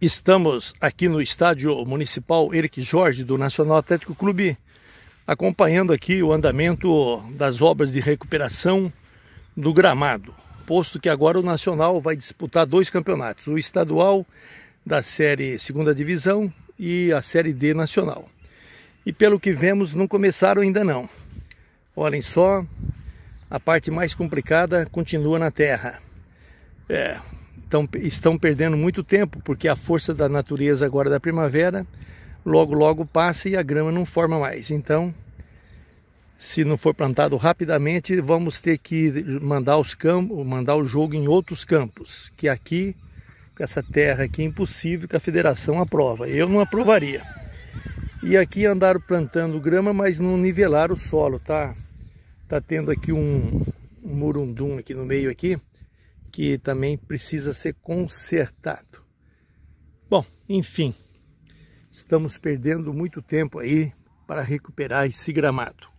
Estamos aqui no estádio municipal Eric Jorge do Nacional Atlético Clube, acompanhando aqui o andamento das obras de recuperação do gramado, posto que agora o Nacional vai disputar dois campeonatos, o estadual da série segunda divisão e a série D nacional. E pelo que vemos, não começaram ainda não. Olhem só, a parte mais complicada continua na terra. É, estão perdendo muito tempo, porque a força da natureza agora da primavera logo logo passa e a grama não forma mais. Então, se não for plantado rapidamente, vamos ter que mandar os campos, mandar o jogo em outros campos, que aqui com essa terra aqui é impossível que a federação aprova. Eu não aprovaria. E aqui andaram plantando grama, mas não nivelaram o solo, tá? Tá tendo aqui um, um murundum aqui no meio aqui que também precisa ser consertado. Bom, enfim, estamos perdendo muito tempo aí para recuperar esse gramado.